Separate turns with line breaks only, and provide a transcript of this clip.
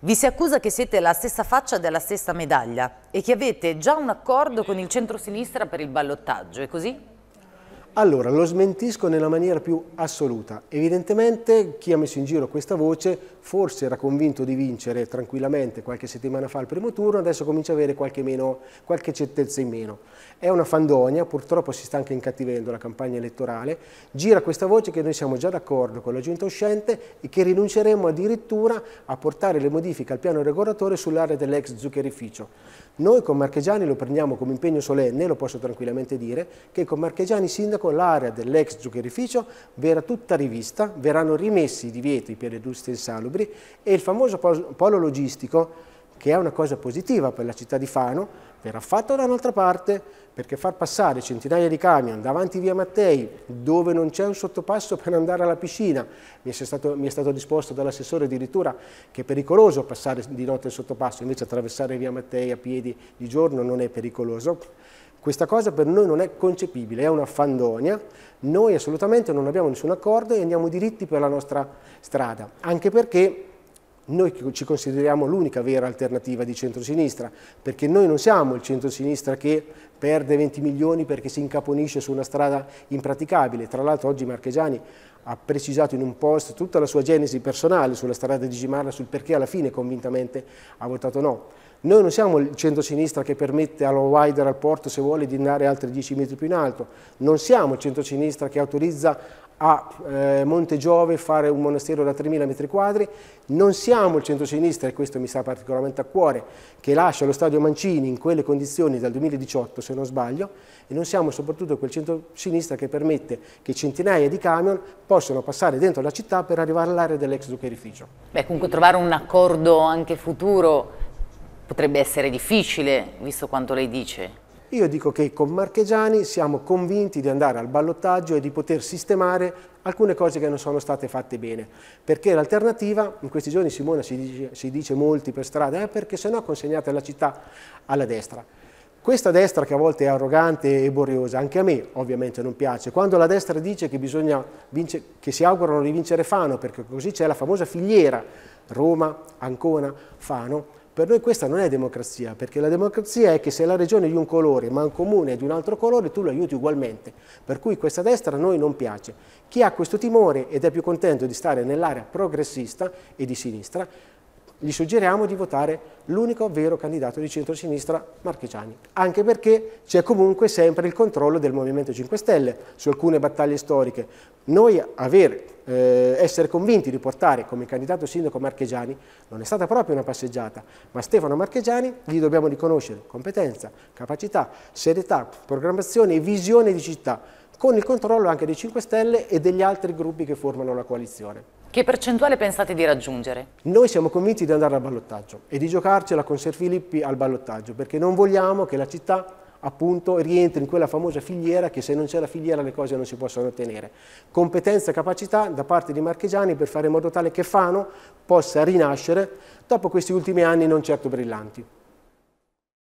Vi si accusa che siete la stessa faccia della stessa medaglia e che avete già un accordo con il centro-sinistra per il ballottaggio, è così?
Allora, lo smentisco nella maniera più assoluta. Evidentemente chi ha messo in giro questa voce forse era convinto di vincere tranquillamente qualche settimana fa il primo turno, adesso comincia ad avere qualche, meno, qualche certezza in meno. È una fandonia, purtroppo si sta anche incattivendo la campagna elettorale, gira questa voce che noi siamo già d'accordo con la giunta uscente e che rinunceremo addirittura a portare le modifiche al piano regolatore sull'area dell'ex zuccherificio. Noi con Marchegiani lo prendiamo come impegno solenne, lo posso tranquillamente dire, che con Marchegiani sindaco Parco, l'area dell'ex zuccherificio verrà tutta rivista, verranno rimessi i divieti per le industrie insalubri e il famoso polo logistico, che è una cosa positiva per la città di Fano, verrà fatto da un'altra parte perché far passare centinaia di camion davanti via Mattei dove non c'è un sottopasso per andare alla piscina mi è stato, mi è stato disposto dall'assessore addirittura che è pericoloso passare di notte il sottopasso invece attraversare via Mattei a piedi di giorno non è pericoloso questa cosa per noi non è concepibile, è una fandonia, noi assolutamente non abbiamo nessun accordo e andiamo diritti per la nostra strada, anche perché noi ci consideriamo l'unica vera alternativa di centrosinistra, perché noi non siamo il centrosinistra che perde 20 milioni perché si incaponisce su una strada impraticabile. Tra l'altro oggi Marchegiani ha precisato in un post tutta la sua genesi personale sulla strada di Gimarra, sul perché alla fine convintamente ha votato no. Noi non siamo il centro-sinistra che permette allo Wider, al porto, se vuole, di andare altri 10 metri più in alto. Non siamo il centro-sinistra che autorizza a eh, Monte Giove fare un monastero da 3.000 metri quadri. Non siamo il centro-sinistra, e questo mi sta particolarmente a cuore, che lascia lo stadio Mancini in quelle condizioni dal 2018, se non sbaglio, e non siamo soprattutto quel centro-sinistra che permette che centinaia di camion possano passare dentro la città per arrivare all'area dell'ex zuccherificio.
Beh, comunque trovare un accordo anche futuro potrebbe essere difficile, visto quanto lei dice.
Io dico che con Marchegiani siamo convinti di andare al ballottaggio e di poter sistemare alcune cose che non sono state fatte bene, perché l'alternativa, in questi giorni Simona si dice, si dice molti per strada, eh, perché se no consegnate la città alla destra. Questa destra che a volte è arrogante e boriosa, anche a me ovviamente non piace, quando la destra dice che, bisogna vince, che si augurano di vincere Fano, perché così c'è la famosa filiera Roma, Ancona, Fano, per noi questa non è democrazia, perché la democrazia è che se la regione è di un colore ma un comune è di un altro colore, tu lo aiuti ugualmente. Per cui questa destra a noi non piace. Chi ha questo timore ed è più contento di stare nell'area progressista e di sinistra, gli suggeriamo di votare l'unico vero candidato di centrosinistra marchigiani, anche perché c'è comunque sempre il controllo del Movimento 5 Stelle su alcune battaglie storiche. Noi aver, eh, essere convinti di portare come candidato sindaco Marchegiani non è stata proprio una passeggiata, ma Stefano Marchegiani gli dobbiamo riconoscere competenza, capacità, serietà, programmazione e visione di città, con il controllo anche dei 5 Stelle e degli altri gruppi che formano la coalizione.
Che percentuale pensate di raggiungere?
Noi siamo convinti di andare al ballottaggio e di giocarcela con Ser Filippi al ballottaggio perché non vogliamo che la città appunto rientri in quella famosa filiera che se non c'è la filiera le cose non si possono ottenere. Competenza e capacità da parte di marchegiani per fare in modo tale che Fano possa rinascere dopo questi ultimi anni non certo brillanti.